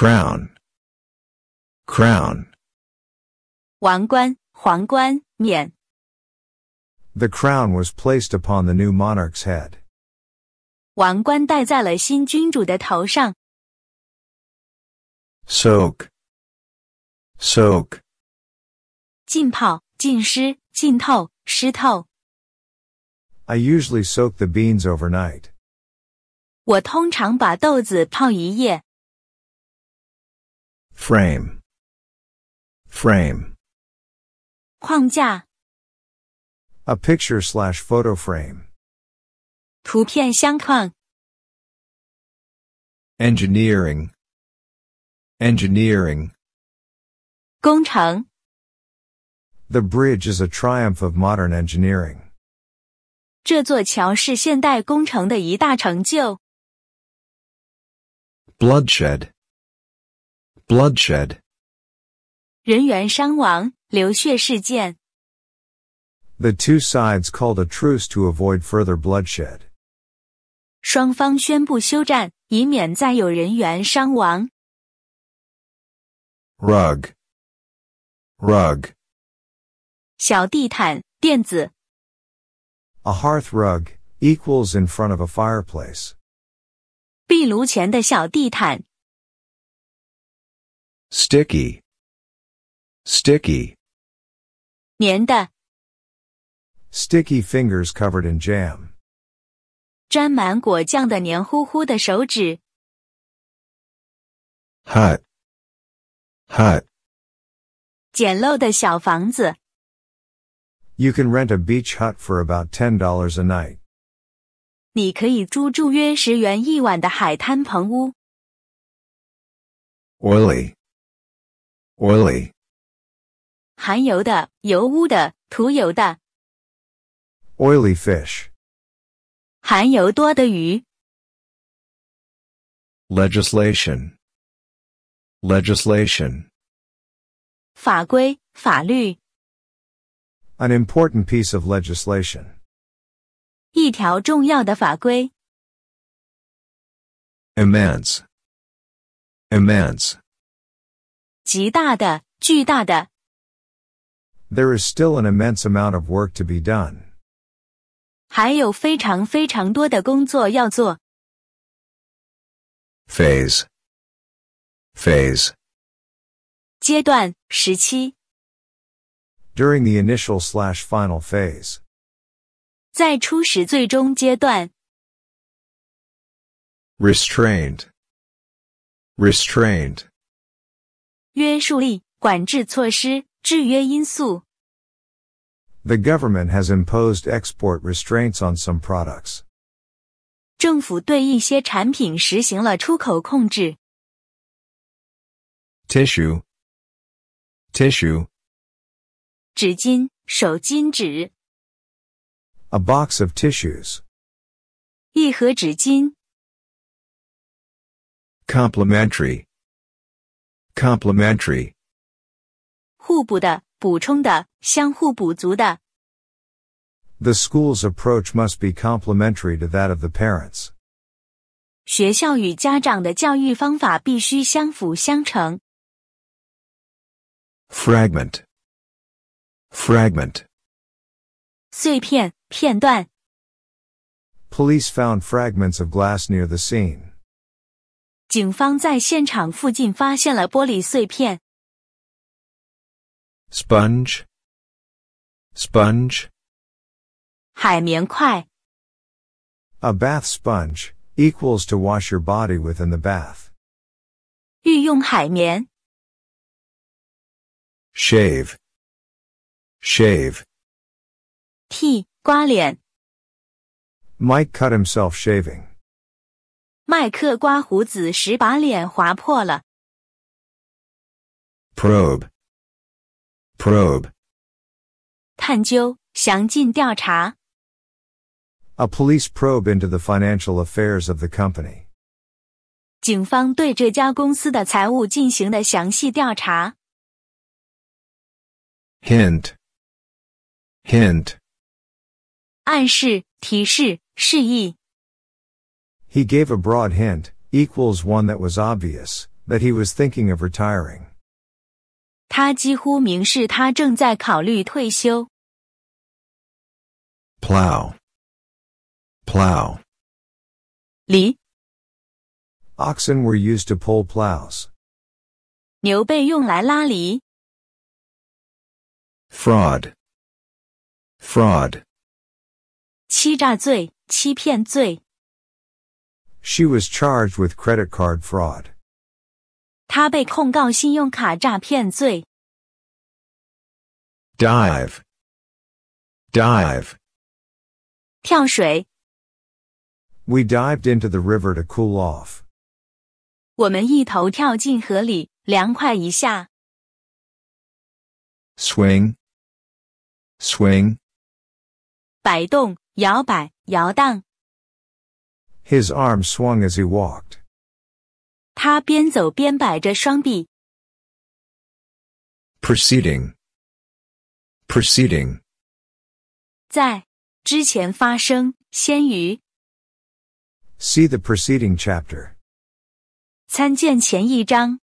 crown crown 王冠皇冠冕 The crown was placed upon the new monarch's head. 王冠戴在了新君主的头上。Soak soak soak. I usually soak the beans overnight. 我通常把豆子泡一夜。frame frame 框架 a picture slash photo frame 图片相框 engineering engineering 工程 the bridge is a triumph of modern engineering bloodshed bloodshed. The two sides called a truce to avoid further bloodshed. 双方宣布休战，以免再有人员伤亡。Rug, rug. A hearth rug equals in front of a fireplace. 壁炉前的小地毯 sticky sticky 粘的 sticky fingers covered in jam 沾满果酱的黏糊糊的手指 hut hut You can rent a beach hut for about $10 a night. 你可以租住约十元一晚的海滩棚屋。Oily oily 含油的、油污的、涂油的。oily fish 含油多的鱼。legislation legislation 法规、法律。an important piece of legislation Immense, immense there is still an immense amount of work to be done. 还有非常非常多的工作要做。Phase, phase. During the initial slash final phase. Restrained. restrained. 约束力、管制措施、制约因素。The government has imposed export restraints on some products. 政府对一些产品实行了出口控制。Tissue, tissue, 纸巾、手巾纸、a box of tissues, 一盒纸巾、complimentary, complementary The school's approach must be complementary to that of the parents. 学校与家长的教育方法必须相辅相成。Fragment, fragment. 碎片、片段。Police found fragments of glass near the scene. 警方在现场附近发现了玻璃碎片。sponge, A bath sponge equals to wash your body within the bath. 御用海绵。shave, Mike cut himself shaving. 麦克刮胡子时把脸划破了。probe probe 探究、详尽调查。A police probe into the financial affairs of the company. 警方对这家公司的财务进行的详细调查。Hint hint 暗示、提示、示意。he gave a broad hint, equals one that was obvious, that he was thinking of retiring. 他几乎明示他正在考虑退休。Plow, plow. Oxen were used to pull plows. 牛被用来拉犁。Fraud, fraud. 欺诈罪，欺骗罪。she was charged with credit card fraud. 她被控告信用卡诈骗罪。Dive, dive. 跳水。We dived into the river to cool off. 我们一头跳进河里，凉快一下。Swing, swing. 摆动、摇摆、摇荡。his arm swung as he walked. 他边走边摆着双臂。Proceeding, proceeding. 在之前发生，先于。See the preceding chapter. 参见前一章。